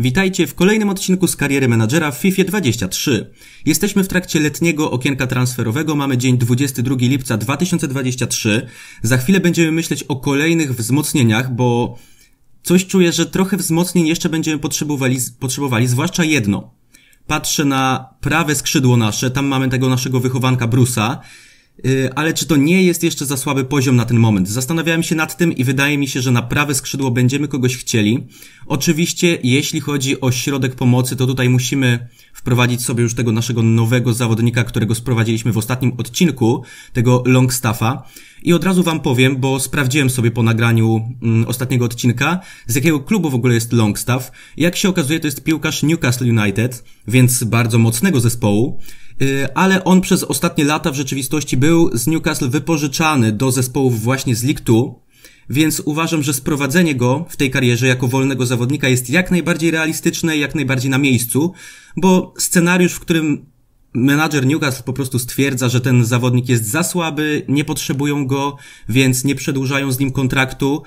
Witajcie w kolejnym odcinku z kariery menadżera w FIFA 23. Jesteśmy w trakcie letniego okienka transferowego, mamy dzień 22 lipca 2023. Za chwilę będziemy myśleć o kolejnych wzmocnieniach, bo coś czuję, że trochę wzmocnień jeszcze będziemy potrzebowali, potrzebowali zwłaszcza jedno. Patrzę na prawe skrzydło nasze, tam mamy tego naszego wychowanka Brusa Y, ale czy to nie jest jeszcze za słaby poziom na ten moment? Zastanawiałem się nad tym i wydaje mi się, że na prawe skrzydło będziemy kogoś chcieli. Oczywiście, jeśli chodzi o środek pomocy, to tutaj musimy wprowadzić sobie już tego naszego nowego zawodnika, którego sprowadziliśmy w ostatnim odcinku, tego Longstaffa. I od razu wam powiem, bo sprawdziłem sobie po nagraniu mm, ostatniego odcinka, z jakiego klubu w ogóle jest Longstaff. Jak się okazuje, to jest piłkarz Newcastle United, więc bardzo mocnego zespołu. Y, ale on przez ostatnie lata w rzeczywistości był z Newcastle wypożyczany do zespołów właśnie z League więc uważam, że sprowadzenie go w tej karierze jako wolnego zawodnika jest jak najbardziej realistyczne, jak najbardziej na miejscu, bo scenariusz, w którym menadżer Newcastle po prostu stwierdza, że ten zawodnik jest za słaby, nie potrzebują go, więc nie przedłużają z nim kontraktu,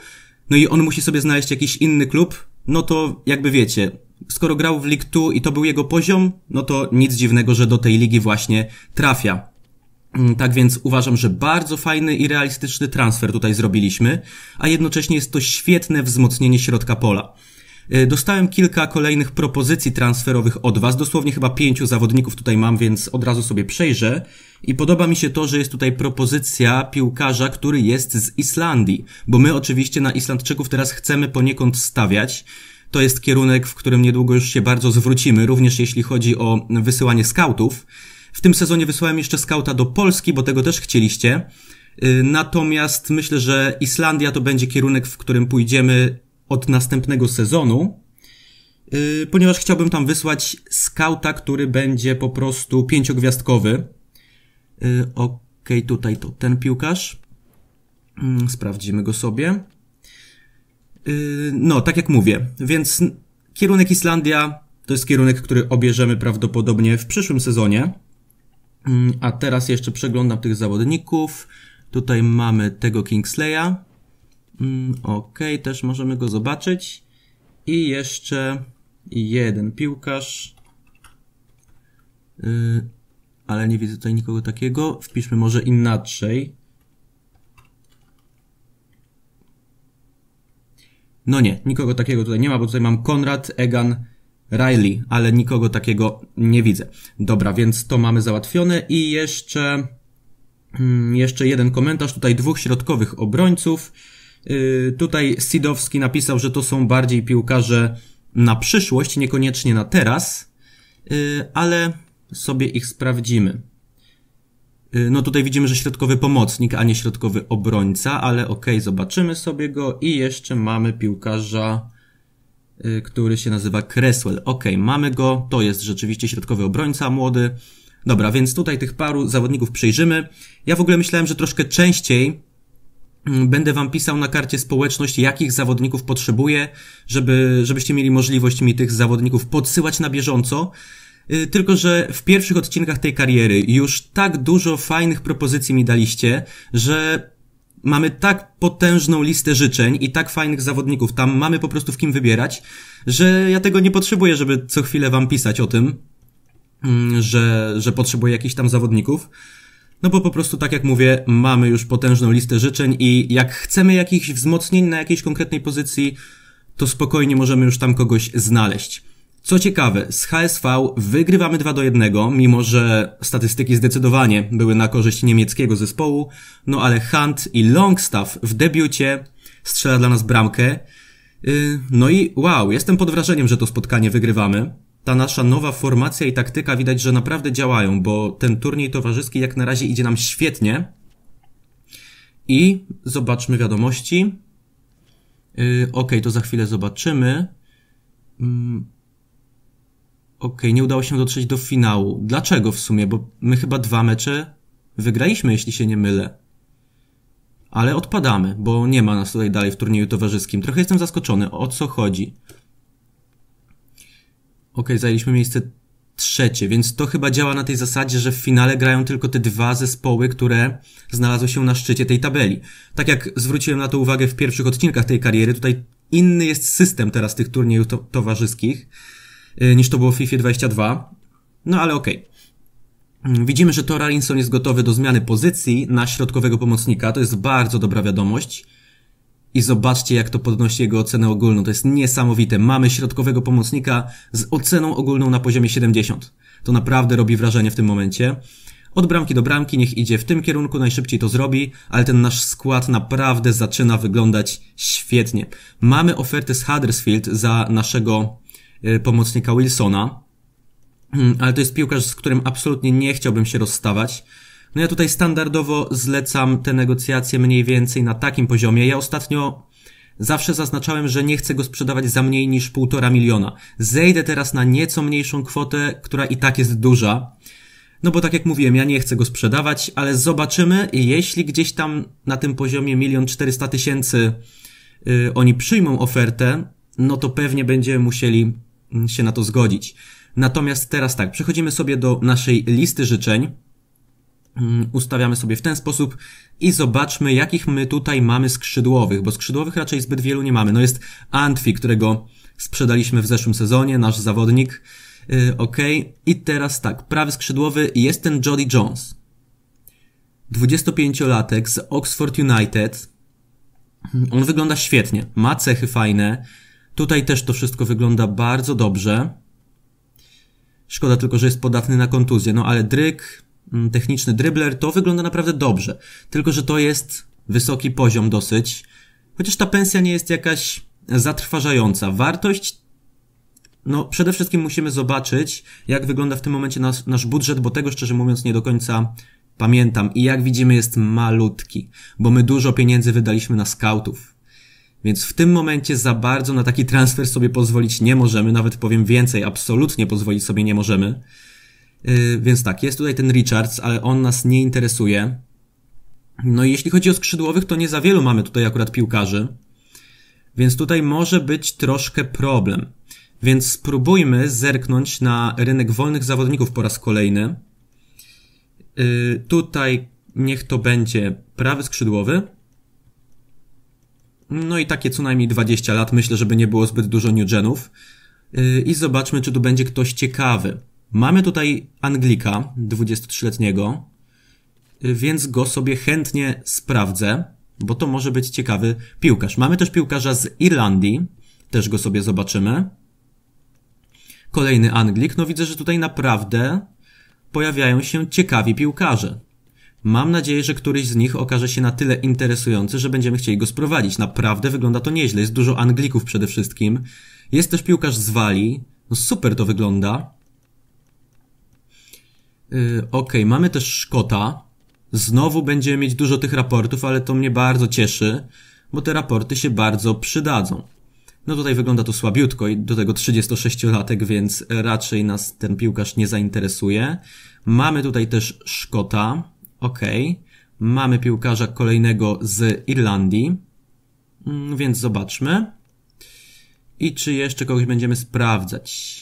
no i on musi sobie znaleźć jakiś inny klub, no to jakby wiecie, skoro grał w League 2 i to był jego poziom, no to nic dziwnego, że do tej ligi właśnie trafia. Mm, tak więc uważam, że bardzo fajny i realistyczny transfer tutaj zrobiliśmy, a jednocześnie jest to świetne wzmocnienie środka pola. Y, dostałem kilka kolejnych propozycji transferowych od Was, dosłownie chyba pięciu zawodników tutaj mam, więc od razu sobie przejrzę. I podoba mi się to, że jest tutaj propozycja piłkarza, który jest z Islandii, bo my oczywiście na Islandczyków teraz chcemy poniekąd stawiać. To jest kierunek, w którym niedługo już się bardzo zwrócimy, również jeśli chodzi o wysyłanie skautów. W tym sezonie wysłałem jeszcze skauta do Polski, bo tego też chcieliście. Y, natomiast myślę, że Islandia to będzie kierunek, w którym pójdziemy od następnego sezonu, y, ponieważ chciałbym tam wysłać skauta, który będzie po prostu pięciogwiazdkowy. Y, okej, okay, tutaj to ten piłkarz. Mm, sprawdzimy go sobie. Y, no, tak jak mówię, więc kierunek Islandia to jest kierunek, który obierzemy prawdopodobnie w przyszłym sezonie. Mm, a teraz jeszcze przeglądam tych zawodników. Tutaj mamy tego Kingsleya. Mm, ok, też możemy go zobaczyć. I jeszcze jeden piłkarz. Y, ale nie widzę tutaj nikogo takiego. Wpiszmy może inaczej. No nie, nikogo takiego tutaj nie ma, bo tutaj mam Konrad, Egan, Riley, ale nikogo takiego nie widzę. Dobra, więc to mamy załatwione i jeszcze, mm, jeszcze jeden komentarz, tutaj dwóch środkowych obrońców. Y, tutaj Sidowski napisał, że to są bardziej piłkarze na przyszłość, niekoniecznie na teraz, y, ale sobie ich sprawdzimy. Y, no tutaj widzimy, że środkowy pomocnik, a nie środkowy obrońca, ale ok, zobaczymy sobie go i jeszcze mamy piłkarza, y, który się nazywa Cresswell. Ok, mamy go, to jest rzeczywiście środkowy obrońca młody. Dobra, więc tutaj tych paru zawodników przejrzymy. Ja w ogóle myślałem, że troszkę częściej mm, będę wam pisał na karcie społeczność, jakich zawodników potrzebuję, żeby, żebyście mieli możliwość mi tych zawodników podsyłać na bieżąco. Y, tylko, że w pierwszych odcinkach tej kariery już tak dużo fajnych propozycji mi daliście, że mamy tak potężną listę życzeń i tak fajnych zawodników, tam mamy po prostu w kim wybierać, że ja tego nie potrzebuję, żeby co chwilę wam pisać o tym, mm, że, że potrzebuję jakichś tam zawodników. No bo po prostu, tak jak mówię, mamy już potężną listę życzeń i jak chcemy jakichś wzmocnień na jakiejś konkretnej pozycji, to spokojnie możemy już tam kogoś znaleźć. Co ciekawe, z HSV wygrywamy 2 do 1, mimo że statystyki zdecydowanie były na korzyść niemieckiego zespołu, no ale Hunt i Longstaff w debiucie strzela dla nas bramkę. Y, no i wow, jestem pod wrażeniem, że to spotkanie wygrywamy. Ta nasza nowa formacja i taktyka widać, że naprawdę działają, bo ten turniej towarzyski jak na razie idzie nam świetnie. I zobaczmy wiadomości. Y, ok, to za chwilę zobaczymy. Mm, OK, nie udało się dotrzeć do finału. Dlaczego w sumie? Bo my chyba dwa mecze wygraliśmy, jeśli się nie mylę. Ale odpadamy, bo nie ma nas tutaj dalej w turnieju towarzyskim. Trochę jestem zaskoczony, o co chodzi. OK, zajęliśmy miejsce trzecie, więc to chyba działa na tej zasadzie, że w finale grają tylko te dwa zespoły, które znalazły się na szczycie tej tabeli. Tak jak zwróciłem na to uwagę w pierwszych odcinkach tej kariery, tutaj inny jest system teraz tych turniejów to towarzyskich Y, niż to było w FIFA 22. No ale okej. Okay. Mm, widzimy, że Torarinson jest gotowy do zmiany pozycji na środkowego pomocnika. To jest bardzo dobra wiadomość. I zobaczcie, jak to podnosi jego ocenę ogólną. To jest niesamowite. Mamy środkowego pomocnika z oceną ogólną na poziomie 70. To naprawdę robi wrażenie w tym momencie. Od bramki do bramki niech idzie w tym kierunku, najszybciej to zrobi, ale ten nasz skład naprawdę zaczyna wyglądać świetnie. Mamy ofertę z Huddersfield za naszego Y, pomocnika Wilsona. Hmm, ale to jest piłkarz, z którym absolutnie nie chciałbym się rozstawać. No ja tutaj standardowo zlecam te negocjacje mniej więcej na takim poziomie. Ja ostatnio zawsze zaznaczałem, że nie chcę go sprzedawać za mniej niż półtora miliona. Zejdę teraz na nieco mniejszą kwotę, która i tak jest duża. No bo tak jak mówiłem, ja nie chcę go sprzedawać, ale zobaczymy, jeśli gdzieś tam na tym poziomie milion czterysta tysięcy y, oni przyjmą ofertę, no to pewnie będziemy musieli się na to zgodzić. Natomiast teraz tak, przechodzimy sobie do naszej listy życzeń. Mm, ustawiamy sobie w ten sposób i zobaczmy, jakich my tutaj mamy skrzydłowych, bo skrzydłowych raczej zbyt wielu nie mamy. No jest Antwi, którego sprzedaliśmy w zeszłym sezonie, nasz zawodnik. Y, ok, i teraz tak, prawy skrzydłowy jest ten Jody Jones. 25-latek z Oxford United. On wygląda świetnie, ma cechy fajne, Tutaj też to wszystko wygląda bardzo dobrze. Szkoda tylko, że jest podatny na kontuzję. No ale dryk, mm, techniczny dribbler, to wygląda naprawdę dobrze. Tylko, że to jest wysoki poziom dosyć. Chociaż ta pensja nie jest jakaś zatrważająca. Wartość no, przede wszystkim musimy zobaczyć, jak wygląda w tym momencie nasz, nasz budżet, bo tego szczerze mówiąc nie do końca pamiętam. I jak widzimy, jest malutki, bo my dużo pieniędzy wydaliśmy na skautów. Więc w tym momencie za bardzo na taki transfer sobie pozwolić nie możemy, nawet powiem więcej, absolutnie pozwolić sobie nie możemy. Y, więc tak, jest tutaj ten Richards, ale on nas nie interesuje. No i jeśli chodzi o skrzydłowych, to nie za wielu mamy tutaj akurat piłkarzy. Więc tutaj może być troszkę problem. Więc spróbujmy zerknąć na rynek wolnych zawodników po raz kolejny. Y, tutaj niech to będzie prawy skrzydłowy, no i takie co najmniej 20 lat, myślę, żeby nie było zbyt dużo Genów. Yy, I zobaczmy, czy tu będzie ktoś ciekawy. Mamy tutaj Anglika, 23-letniego, yy, więc go sobie chętnie sprawdzę, bo to może być ciekawy piłkarz. Mamy też piłkarza z Irlandii, też go sobie zobaczymy. Kolejny Anglik, no widzę, że tutaj naprawdę pojawiają się ciekawi piłkarze. Mam nadzieję, że któryś z nich okaże się na tyle interesujący, że będziemy chcieli go sprowadzić. Naprawdę wygląda to nieźle. Jest dużo Anglików przede wszystkim. Jest też piłkarz z Walii. No super to wygląda. Yy, ok, mamy też Szkota. Znowu będziemy mieć dużo tych raportów, ale to mnie bardzo cieszy, bo te raporty się bardzo przydadzą. No tutaj wygląda to słabiutko i do tego 36-latek, więc raczej nas ten piłkarz nie zainteresuje. Mamy tutaj też Szkota. Ok. Mamy piłkarza kolejnego z Irlandii. Mm, więc zobaczmy. I czy jeszcze kogoś będziemy sprawdzać?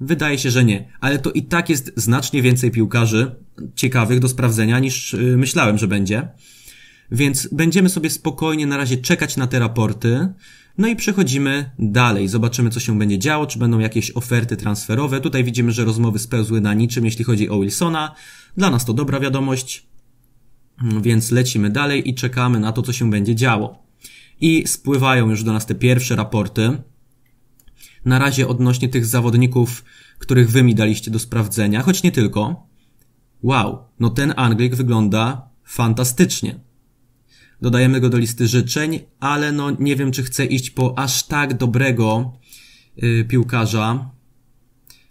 Wydaje się, że nie, ale to i tak jest znacznie więcej piłkarzy ciekawych do sprawdzenia niż y, myślałem, że będzie. Więc będziemy sobie spokojnie na razie czekać na te raporty. No i przechodzimy dalej. Zobaczymy, co się będzie działo, czy będą jakieś oferty transferowe. Tutaj widzimy, że rozmowy spełzły na niczym, jeśli chodzi o Wilsona. Dla nas to dobra wiadomość, więc lecimy dalej i czekamy na to, co się będzie działo. I spływają już do nas te pierwsze raporty. Na razie odnośnie tych zawodników, których wy mi daliście do sprawdzenia, choć nie tylko. Wow, no ten Anglik wygląda fantastycznie dodajemy go do listy życzeń, ale no nie wiem, czy chcę iść po aż tak dobrego yy, piłkarza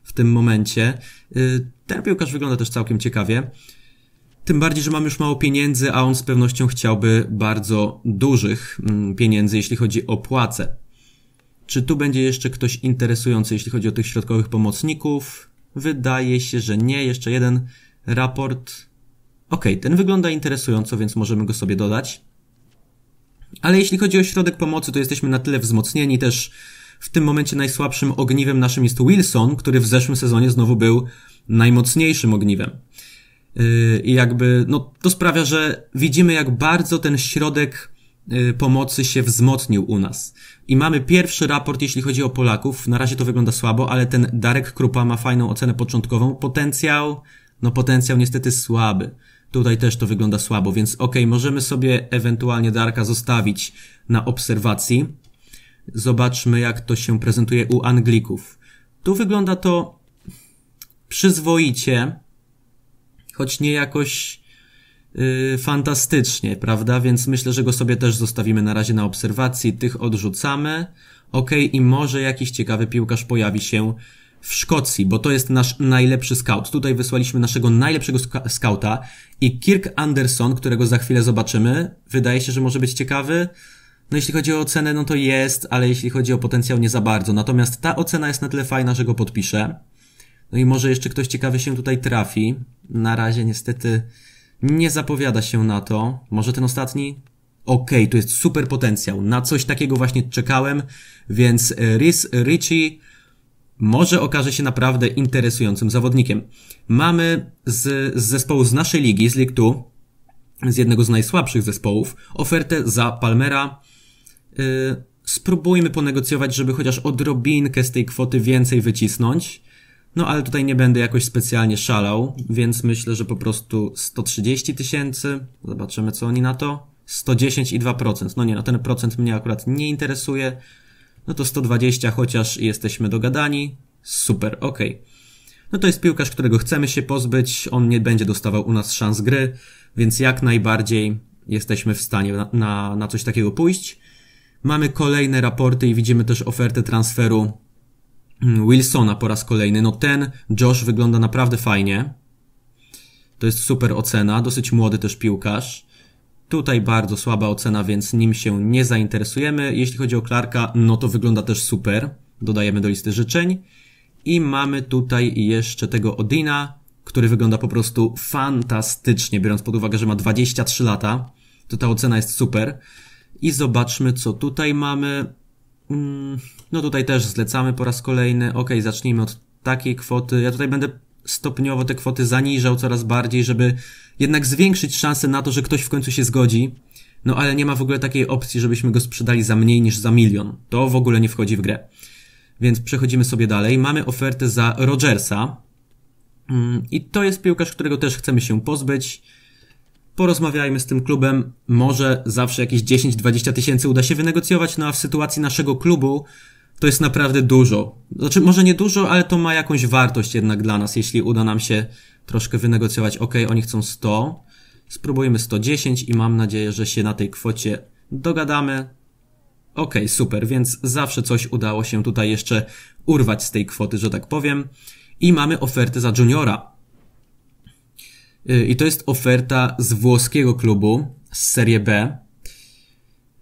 w tym momencie. Yy, ten piłkarz wygląda też całkiem ciekawie. Tym bardziej, że mam już mało pieniędzy, a on z pewnością chciałby bardzo dużych mm, pieniędzy, jeśli chodzi o płace. Czy tu będzie jeszcze ktoś interesujący, jeśli chodzi o tych środkowych pomocników? Wydaje się, że nie. Jeszcze jeden raport. Okej, ten wygląda interesująco, więc możemy go sobie dodać. Ale jeśli chodzi o środek pomocy, to jesteśmy na tyle wzmocnieni też. W tym momencie najsłabszym ogniwem naszym jest Wilson, który w zeszłym sezonie znowu był najmocniejszym ogniwem. Yy, I jakby, no, to sprawia, że widzimy, jak bardzo ten środek yy, pomocy się wzmocnił u nas. I mamy pierwszy raport, jeśli chodzi o Polaków. Na razie to wygląda słabo, ale ten Darek Krupa ma fajną ocenę początkową. Potencjał, no potencjał niestety słaby. Tutaj też to wygląda słabo, więc ok, możemy sobie ewentualnie Darka zostawić na obserwacji. Zobaczmy, jak to się prezentuje u Anglików. Tu wygląda to przyzwoicie, choć nie jakoś yy, fantastycznie, prawda? Więc myślę, że go sobie też zostawimy na razie na obserwacji. Tych odrzucamy. Ok, i może jakiś ciekawy piłkarz pojawi się w Szkocji, bo to jest nasz najlepszy scout. Tutaj wysłaliśmy naszego najlepszego scouta i Kirk Anderson, którego za chwilę zobaczymy, wydaje się, że może być ciekawy. No jeśli chodzi o ocenę, no to jest, ale jeśli chodzi o potencjał, nie za bardzo. Natomiast ta ocena jest na tyle fajna, że go podpiszę. No i może jeszcze ktoś ciekawy się tutaj trafi. Na razie niestety nie zapowiada się na to. Może ten ostatni? Okej, okay, to jest super potencjał. Na coś takiego właśnie czekałem, więc e, Riz Richie może okaże się naprawdę interesującym zawodnikiem. Mamy z, z zespołu z naszej ligi, z League z jednego z najsłabszych zespołów, ofertę za Palmera. Yy, spróbujmy ponegocjować, żeby chociaż odrobinkę z tej kwoty więcej wycisnąć. No ale tutaj nie będę jakoś specjalnie szalał, więc myślę, że po prostu 130 tysięcy. Zobaczymy, co oni na to. 110 i 2%. No nie, no ten procent mnie akurat nie interesuje no to 120 chociaż jesteśmy dogadani, super, ok. No to jest piłkarz, którego chcemy się pozbyć, on nie będzie dostawał u nas szans gry, więc jak najbardziej jesteśmy w stanie na, na, na coś takiego pójść. Mamy kolejne raporty i widzimy też ofertę transferu Wilsona po raz kolejny. No ten Josh wygląda naprawdę fajnie. To jest super ocena, dosyć młody też piłkarz. Tutaj bardzo słaba ocena, więc nim się nie zainteresujemy. Jeśli chodzi o Clarka, no to wygląda też super. Dodajemy do listy życzeń. I mamy tutaj jeszcze tego Odina, który wygląda po prostu fantastycznie, biorąc pod uwagę, że ma 23 lata. To ta ocena jest super. I zobaczmy, co tutaj mamy. Mm, no tutaj też zlecamy po raz kolejny. Ok, zacznijmy od takiej kwoty. Ja tutaj będę stopniowo te kwoty zaniżał coraz bardziej, żeby jednak zwiększyć szanse na to, że ktoś w końcu się zgodzi. No ale nie ma w ogóle takiej opcji, żebyśmy go sprzedali za mniej niż za milion. To w ogóle nie wchodzi w grę. Więc przechodzimy sobie dalej. Mamy ofertę za Rogersa. Mm, I to jest piłkarz, którego też chcemy się pozbyć. Porozmawiajmy z tym klubem. Może zawsze jakieś 10-20 tysięcy uda się wynegocjować, no a w sytuacji naszego klubu to jest naprawdę dużo. Znaczy, może nie dużo, ale to ma jakąś wartość jednak dla nas, jeśli uda nam się troszkę wynegocjować. Ok, oni chcą 100, spróbujemy 110 i mam nadzieję, że się na tej kwocie dogadamy. Ok, super, więc zawsze coś udało się tutaj jeszcze urwać z tej kwoty, że tak powiem. I mamy ofertę za juniora. Y, I to jest oferta z włoskiego klubu, z Serie B.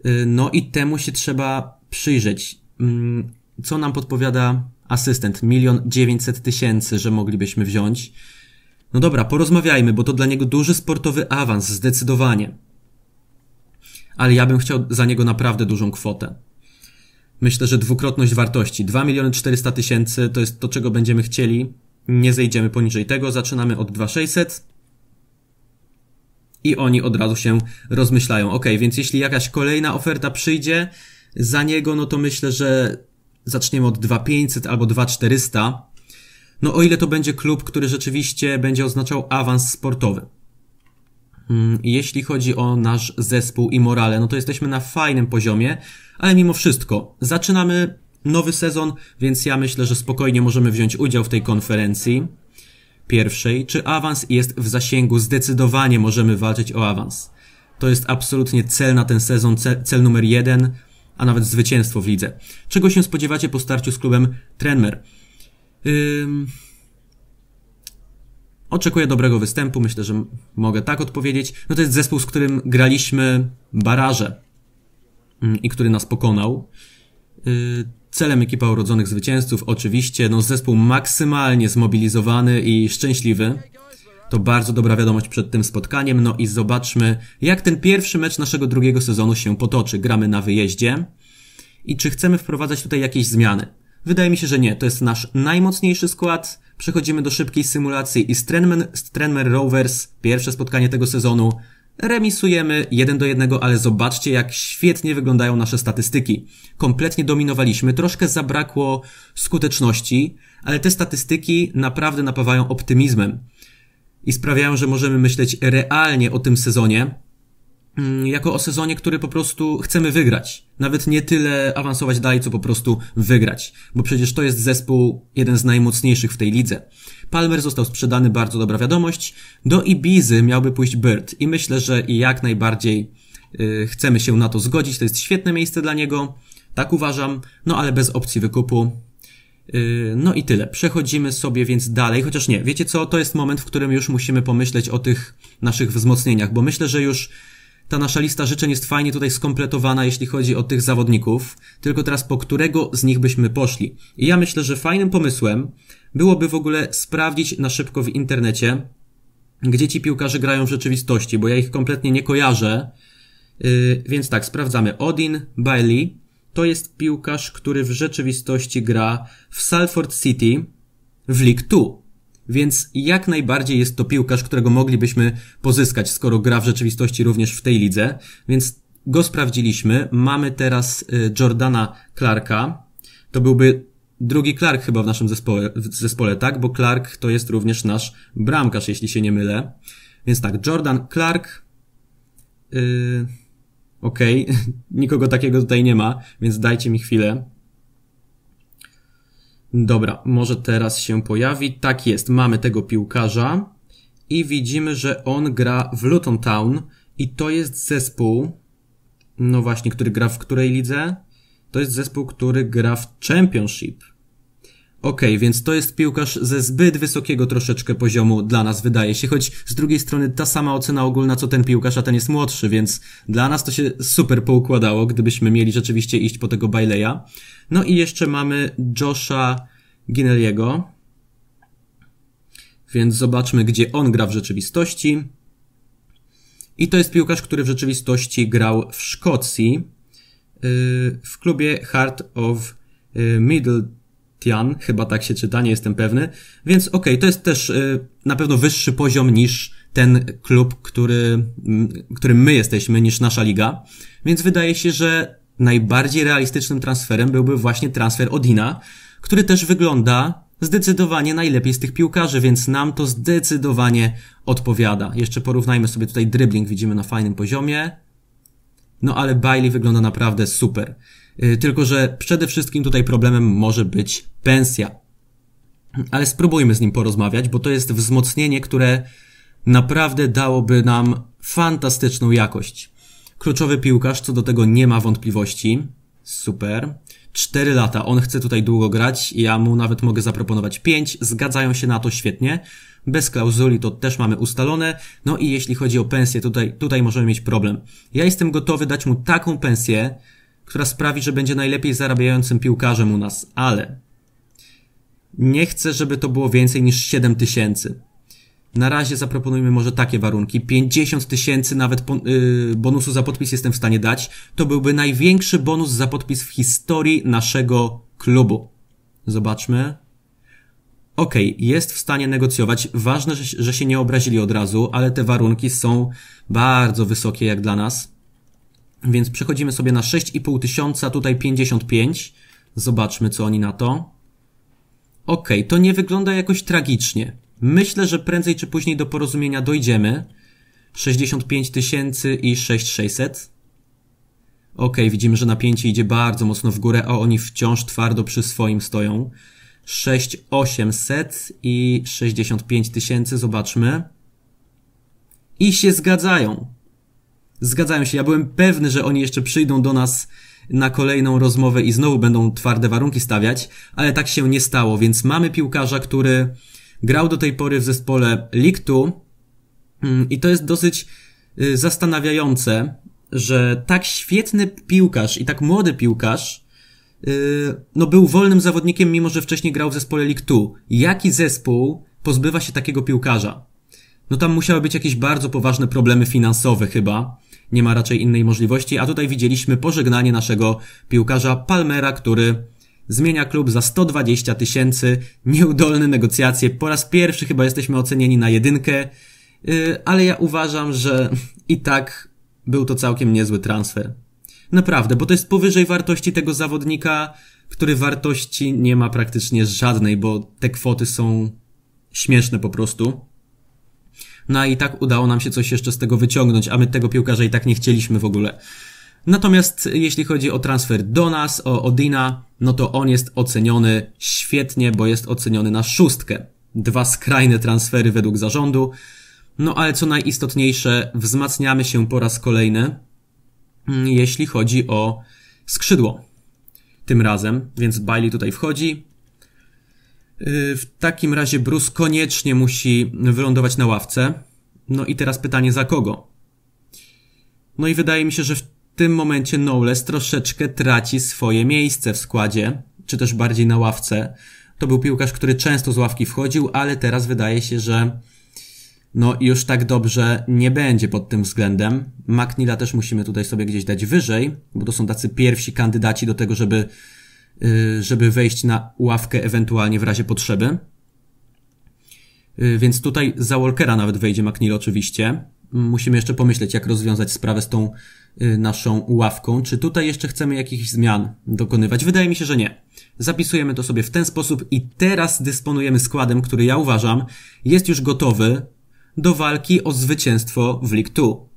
Y, no i temu się trzeba przyjrzeć. Mm, co nam podpowiada asystent? Milion dziewięćset tysięcy, że moglibyśmy wziąć. No dobra, porozmawiajmy, bo to dla niego duży sportowy awans, zdecydowanie. Ale ja bym chciał za niego naprawdę dużą kwotę. Myślę, że dwukrotność wartości. 2 miliony 400 tysięcy to jest to, czego będziemy chcieli. Nie zejdziemy poniżej tego. Zaczynamy od 2600. I oni od razu się rozmyślają. Ok, więc jeśli jakaś kolejna oferta przyjdzie, za niego, no to myślę, że zaczniemy od 2500 albo 2400. No o ile to będzie klub, który rzeczywiście będzie oznaczał awans sportowy. Hmm, jeśli chodzi o nasz zespół i morale, no to jesteśmy na fajnym poziomie, ale mimo wszystko zaczynamy nowy sezon, więc ja myślę, że spokojnie możemy wziąć udział w tej konferencji pierwszej. Czy awans jest w zasięgu? Zdecydowanie możemy walczyć o awans. To jest absolutnie cel na ten sezon, cel, cel numer jeden a nawet zwycięstwo w lidze. Czego się spodziewacie po starciu z klubem Trenmer? Ym... Oczekuję dobrego występu, myślę, że mogę tak odpowiedzieć. No to jest zespół, z którym graliśmy baraże mm, i który nas pokonał. Y, celem ekipa urodzonych zwycięzców oczywiście, no zespół maksymalnie zmobilizowany i szczęśliwy. To bardzo dobra wiadomość przed tym spotkaniem, no i zobaczmy, jak ten pierwszy mecz naszego drugiego sezonu się potoczy. Gramy na wyjeździe i czy chcemy wprowadzać tutaj jakieś zmiany. Wydaje mi się, że nie. To jest nasz najmocniejszy skład. Przechodzimy do szybkiej symulacji i Strenman, Strenmer Rovers, pierwsze spotkanie tego sezonu, remisujemy 1 do 1, ale zobaczcie jak świetnie wyglądają nasze statystyki. Kompletnie dominowaliśmy, troszkę zabrakło skuteczności, ale te statystyki naprawdę napawają optymizmem i sprawiają, że możemy myśleć realnie o tym sezonie, mm, jako o sezonie, który po prostu chcemy wygrać. Nawet nie tyle awansować dalej, co po prostu wygrać. Bo przecież to jest zespół jeden z najmocniejszych w tej lidze. Palmer został sprzedany, bardzo dobra wiadomość. Do Ibizy miałby pójść Bird i myślę, że jak najbardziej yy, chcemy się na to zgodzić. To jest świetne miejsce dla niego, tak uważam, no ale bez opcji wykupu Y, no i tyle. Przechodzimy sobie więc dalej, chociaż nie, wiecie co, to jest moment, w którym już musimy pomyśleć o tych naszych wzmocnieniach, bo myślę, że już ta nasza lista życzeń jest fajnie tutaj skompletowana, jeśli chodzi o tych zawodników, tylko teraz po którego z nich byśmy poszli. I ja myślę, że fajnym pomysłem byłoby w ogóle sprawdzić na szybko w internecie, gdzie ci piłkarze grają w rzeczywistości, bo ja ich kompletnie nie kojarzę. Yy, więc tak, sprawdzamy. Odin, Bailey, to jest piłkarz, który w rzeczywistości gra w Salford City w League 2. Więc jak najbardziej jest to piłkarz, którego moglibyśmy pozyskać, skoro gra w rzeczywistości również w tej lidze. Więc go sprawdziliśmy. Mamy teraz y, Jordana Clarka. To byłby drugi Clark chyba w naszym zespole, w zespole, tak? Bo Clark to jest również nasz bramkarz, jeśli się nie mylę. Więc tak, Jordan Clark. Yy okej, okay, nikogo takiego tutaj nie ma, więc dajcie mi chwilę. Dobra, może teraz się pojawi. Tak jest, mamy tego piłkarza i widzimy, że on gra w Luton Town i to jest zespół, no właśnie, który gra w której lidze? To jest zespół, który gra w Championship. Okej, okay, więc to jest piłkarz ze zbyt wysokiego troszeczkę poziomu dla nas, wydaje się, choć z drugiej strony ta sama ocena ogólna co ten piłkarz, a ten jest młodszy, więc dla nas to się super poukładało, gdybyśmy mieli rzeczywiście iść po tego Baileya. No i jeszcze mamy Josha Gineriego, więc zobaczmy, gdzie on gra w rzeczywistości. I to jest piłkarz, który w rzeczywistości grał w Szkocji, yy, w klubie Heart of yy, Middle Tian, chyba tak się czyta, nie jestem pewny. Więc okej, okay, to jest też y, na pewno wyższy poziom niż ten klub, który, którym my jesteśmy, niż nasza liga. Więc wydaje się, że najbardziej realistycznym transferem byłby właśnie transfer Odina, który też wygląda zdecydowanie najlepiej z tych piłkarzy, więc nam to zdecydowanie odpowiada. Jeszcze porównajmy sobie tutaj dribbling, widzimy na fajnym poziomie. No ale Bailey wygląda naprawdę super. Y, tylko, że przede wszystkim tutaj problemem może być pensja. Ale spróbujmy z nim porozmawiać, bo to jest wzmocnienie, które naprawdę dałoby nam fantastyczną jakość. Kluczowy piłkarz, co do tego nie ma wątpliwości. Super. 4 lata, on chce tutaj długo grać, ja mu nawet mogę zaproponować 5, zgadzają się na to świetnie. Bez klauzuli to też mamy ustalone. No i jeśli chodzi o pensję, tutaj, tutaj możemy mieć problem. Ja jestem gotowy dać mu taką pensję, która sprawi, że będzie najlepiej zarabiającym piłkarzem u nas, ale nie chcę, żeby to było więcej niż 7 tysięcy. Na razie zaproponujmy może takie warunki. 50 tysięcy nawet po, yy, bonusu za podpis jestem w stanie dać. To byłby największy bonus za podpis w historii naszego klubu. Zobaczmy. Okej, okay, jest w stanie negocjować. Ważne, że, że się nie obrazili od razu, ale te warunki są bardzo wysokie jak dla nas. Więc przechodzimy sobie na 6,5 tysiąca, tutaj 55. Zobaczmy, co oni na to. Okej, to nie wygląda jakoś tragicznie. Myślę, że prędzej czy później do porozumienia dojdziemy. 65 tysięcy i 6600. Ok, widzimy, że napięcie idzie bardzo mocno w górę, a oni wciąż twardo przy swoim stoją. 6800 i 65 tysięcy, zobaczmy. I się zgadzają. Zgadzają się, ja byłem pewny, że oni jeszcze przyjdą do nas na kolejną rozmowę i znowu będą twarde warunki stawiać, ale tak się nie stało, więc mamy piłkarza, który grał do tej pory w zespole Liktu mm, i to jest dosyć y, zastanawiające, że tak świetny piłkarz i tak młody piłkarz y, no był wolnym zawodnikiem, mimo że wcześniej grał w zespole Liktu. Jaki zespół pozbywa się takiego piłkarza? No tam musiały być jakieś bardzo poważne problemy finansowe chyba, nie ma raczej innej możliwości. A tutaj widzieliśmy pożegnanie naszego piłkarza Palmera, który zmienia klub za 120 tysięcy, nieudolne negocjacje. Po raz pierwszy chyba jesteśmy ocenieni na jedynkę, y, ale ja uważam, że i tak był to całkiem niezły transfer. Naprawdę, bo to jest powyżej wartości tego zawodnika, który wartości nie ma praktycznie żadnej, bo te kwoty są śmieszne po prostu. No a i tak udało nam się coś jeszcze z tego wyciągnąć, a my tego piłkarza i tak nie chcieliśmy w ogóle. Natomiast jeśli chodzi o transfer do nas, o Odina, no to on jest oceniony świetnie, bo jest oceniony na szóstkę. Dwa skrajne transfery według zarządu. No ale co najistotniejsze, wzmacniamy się po raz kolejny, mm, jeśli chodzi o skrzydło. Tym razem, więc Bailey tutaj wchodzi, Y, w takim razie Bruce koniecznie musi wylądować na ławce. No i teraz pytanie za kogo? No i wydaje mi się, że w tym momencie Knowles troszeczkę traci swoje miejsce w składzie, czy też bardziej na ławce. To był piłkarz, który często z ławki wchodził, ale teraz wydaje się, że no już tak dobrze nie będzie pod tym względem. McNeila też musimy tutaj sobie gdzieś dać wyżej, bo to są tacy pierwsi kandydaci do tego, żeby Y, żeby wejść na ławkę ewentualnie w razie potrzeby. Y, więc tutaj za Walkera nawet wejdzie McNeil oczywiście. Musimy jeszcze pomyśleć, jak rozwiązać sprawę z tą y, naszą ławką. Czy tutaj jeszcze chcemy jakichś zmian dokonywać? Wydaje mi się, że nie. Zapisujemy to sobie w ten sposób i teraz dysponujemy składem, który ja uważam jest już gotowy do walki o zwycięstwo w League 2.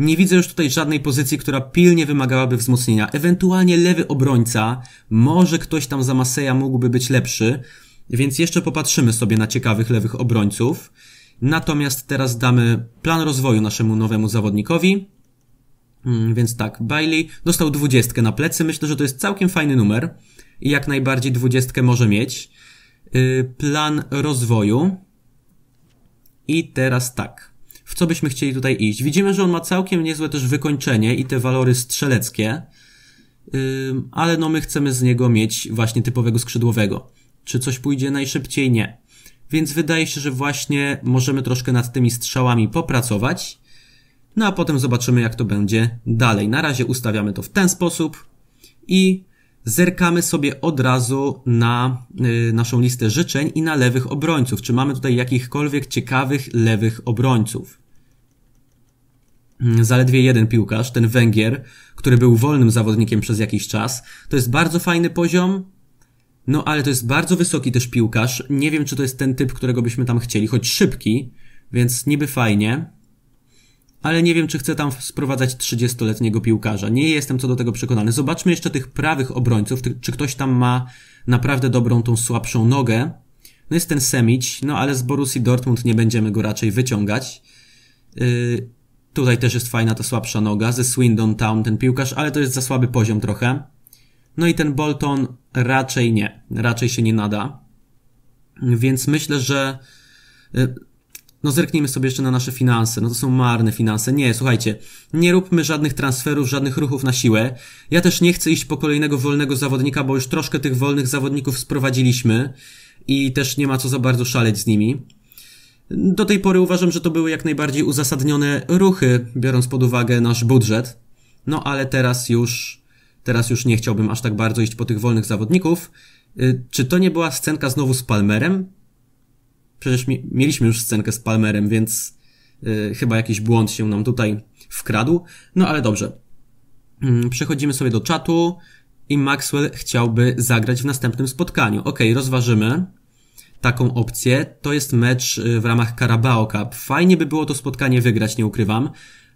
Nie widzę już tutaj żadnej pozycji, która pilnie wymagałaby wzmocnienia. Ewentualnie lewy obrońca, może ktoś tam za Maseja mógłby być lepszy, więc jeszcze popatrzymy sobie na ciekawych lewych obrońców. Natomiast teraz damy plan rozwoju naszemu nowemu zawodnikowi. Mm, więc tak, Bailey dostał dwudziestkę na plecy. Myślę, że to jest całkiem fajny numer i jak najbardziej dwudziestkę może mieć. Y, plan rozwoju. I teraz tak w co byśmy chcieli tutaj iść. Widzimy, że on ma całkiem niezłe też wykończenie i te walory strzeleckie, ale no my chcemy z niego mieć właśnie typowego skrzydłowego. Czy coś pójdzie najszybciej? Nie. Więc wydaje się, że właśnie możemy troszkę nad tymi strzałami popracować, no a potem zobaczymy jak to będzie dalej. Na razie ustawiamy to w ten sposób i zerkamy sobie od razu na y, naszą listę życzeń i na lewych obrońców. Czy mamy tutaj jakichkolwiek ciekawych lewych obrońców? Mm, zaledwie jeden piłkarz, ten Węgier, który był wolnym zawodnikiem przez jakiś czas. To jest bardzo fajny poziom, no ale to jest bardzo wysoki też piłkarz. Nie wiem, czy to jest ten typ, którego byśmy tam chcieli, choć szybki, więc niby fajnie. Ale nie wiem, czy chcę tam sprowadzać 30-letniego piłkarza. Nie jestem co do tego przekonany. Zobaczmy jeszcze tych prawych obrońców, czy ktoś tam ma naprawdę dobrą tą słabszą nogę. No jest ten Semić, no ale z Borussii Dortmund nie będziemy go raczej wyciągać. Yy, Tutaj też jest fajna ta słabsza noga ze Swindon Town ten piłkarz, ale to jest za słaby poziom trochę. No i ten Bolton raczej nie, raczej się nie nada. Więc myślę, że y, no zerknijmy sobie jeszcze na nasze finanse. No to są marne finanse. Nie, słuchajcie, nie róbmy żadnych transferów, żadnych ruchów na siłę. Ja też nie chcę iść po kolejnego wolnego zawodnika, bo już troszkę tych wolnych zawodników sprowadziliśmy i też nie ma co za bardzo szaleć z nimi. Do tej pory uważam, że to były jak najbardziej uzasadnione ruchy, biorąc pod uwagę nasz budżet. No ale teraz już, teraz już nie chciałbym aż tak bardzo iść po tych wolnych zawodników. Y, czy to nie była scenka znowu z Palmerem? Przecież mi, mieliśmy już scenkę z Palmerem, więc yy, chyba jakiś błąd się nam tutaj wkradł. No ale dobrze. Mm, przechodzimy sobie do czatu i Maxwell chciałby zagrać w następnym spotkaniu. Ok, rozważymy taką opcję. To jest mecz y, w ramach Carabao Cup. Fajnie by było to spotkanie wygrać, nie ukrywam.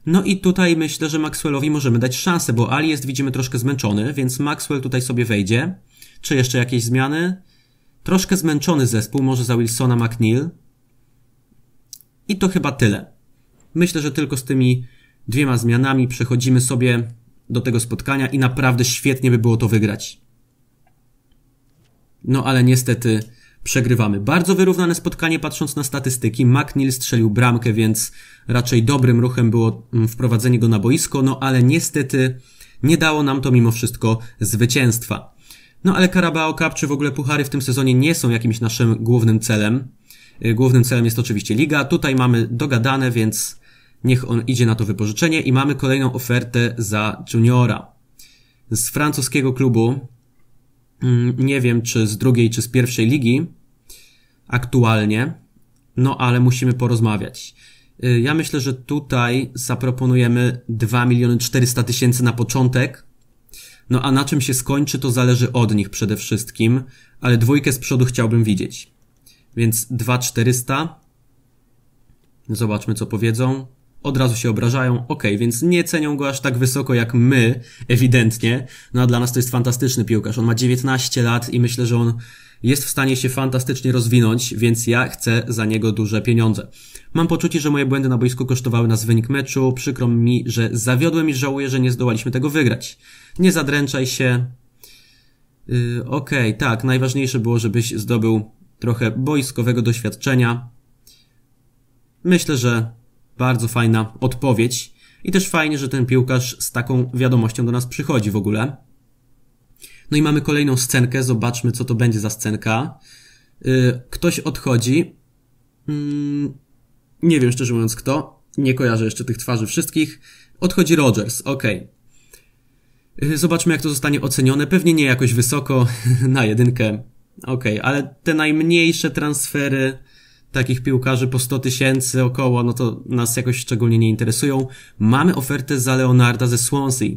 No i tutaj myślę, że Maxwellowi możemy dać szansę, bo Ali jest widzimy troszkę zmęczony, więc Maxwell tutaj sobie wejdzie. Czy jeszcze jakieś zmiany? Troszkę zmęczony zespół, może za Wilsona McNeil. I to chyba tyle. Myślę, że tylko z tymi dwiema zmianami przechodzimy sobie do tego spotkania i naprawdę świetnie by było to wygrać. No ale niestety przegrywamy. Bardzo wyrównane spotkanie patrząc na statystyki. McNeil strzelił bramkę, więc raczej dobrym ruchem było mm, wprowadzenie go na boisko, no ale niestety nie dało nam to mimo wszystko zwycięstwa. No ale Carabao Cup czy w ogóle puchary w tym sezonie nie są jakimś naszym głównym celem. Y, głównym celem jest oczywiście liga. Tutaj mamy dogadane, więc niech on idzie na to wypożyczenie i mamy kolejną ofertę za juniora. Z francuskiego klubu Mm, nie wiem czy z drugiej, czy z pierwszej ligi aktualnie, no ale musimy porozmawiać. Y, ja myślę, że tutaj zaproponujemy 2 miliony 400 tysięcy na początek. No a na czym się skończy, to zależy od nich przede wszystkim, ale dwójkę z przodu chciałbym widzieć. Więc 2 400. Zobaczmy, co powiedzą od razu się obrażają, ok, więc nie cenią go aż tak wysoko jak my, ewidentnie, no a dla nas to jest fantastyczny piłkarz, on ma 19 lat i myślę, że on jest w stanie się fantastycznie rozwinąć, więc ja chcę za niego duże pieniądze. Mam poczucie, że moje błędy na boisku kosztowały nas wynik meczu, przykro mi, że zawiodłem i żałuję, że nie zdołaliśmy tego wygrać. Nie zadręczaj się. Yy, Okej, okay, tak, najważniejsze było, żebyś zdobył trochę boiskowego doświadczenia. Myślę, że bardzo fajna odpowiedź. I też fajnie, że ten piłkarz z taką wiadomością do nas przychodzi w ogóle. No i mamy kolejną scenkę. Zobaczmy, co to będzie za scenka. Y, ktoś odchodzi. Mm, nie wiem szczerze mówiąc kto. Nie kojarzę jeszcze tych twarzy wszystkich. Odchodzi Rogers. Ok. Zobaczmy, jak to zostanie ocenione. Pewnie nie jakoś wysoko, na jedynkę. Ok, ale te najmniejsze transfery takich piłkarzy po 100 tysięcy około, no to nas jakoś szczególnie nie interesują. Mamy ofertę za Leonarda ze Swansea.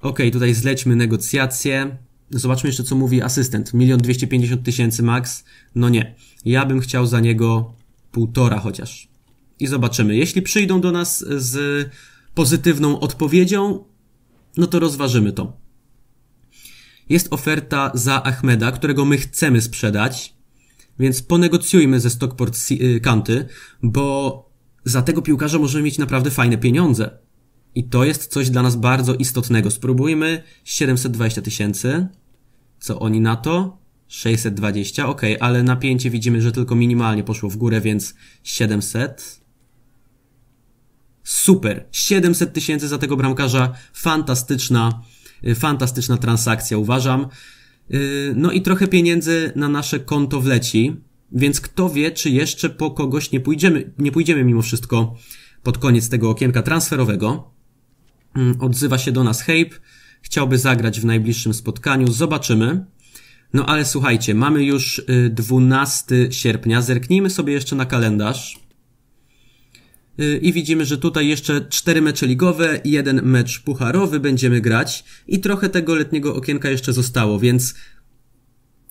Ok, tutaj zlećmy negocjacje. Zobaczmy jeszcze, co mówi asystent. Milion 250 tysięcy max. No nie. Ja bym chciał za niego półtora chociaż. I zobaczymy. Jeśli przyjdą do nas z pozytywną odpowiedzią, no to rozważymy to. Jest oferta za Ahmeda, którego my chcemy sprzedać. Więc ponegocjujmy ze Stockport y, Kanty, bo za tego piłkarza możemy mieć naprawdę fajne pieniądze. I to jest coś dla nas bardzo istotnego. Spróbujmy 720 tysięcy. Co oni na to? 620, ok, ale napięcie widzimy, że tylko minimalnie poszło w górę, więc 700. Super! 700 tysięcy za tego bramkarza. Fantastyczna, y, fantastyczna transakcja, uważam. Y, no i trochę pieniędzy na nasze konto wleci, więc kto wie, czy jeszcze po kogoś nie pójdziemy, nie pójdziemy mimo wszystko pod koniec tego okienka transferowego. Mm, odzywa się do nas Hape, chciałby zagrać w najbliższym spotkaniu, zobaczymy. No ale słuchajcie, mamy już 12 y, sierpnia, zerknijmy sobie jeszcze na kalendarz. Y, I widzimy, że tutaj jeszcze cztery mecze ligowe i jeden mecz pucharowy będziemy grać. I trochę tego letniego okienka jeszcze zostało, więc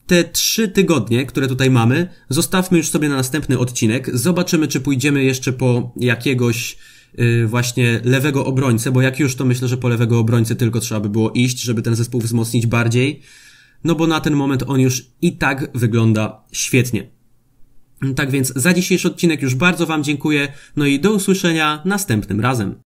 te trzy tygodnie, które tutaj mamy, zostawmy już sobie na następny odcinek. Zobaczymy, czy pójdziemy jeszcze po jakiegoś y, właśnie lewego obrońcę, bo jak już to myślę, że po lewego obrońcę tylko trzeba by było iść, żeby ten zespół wzmocnić bardziej. No bo na ten moment on już i tak wygląda świetnie. Tak więc za dzisiejszy odcinek już bardzo Wam dziękuję, no i do usłyszenia następnym razem.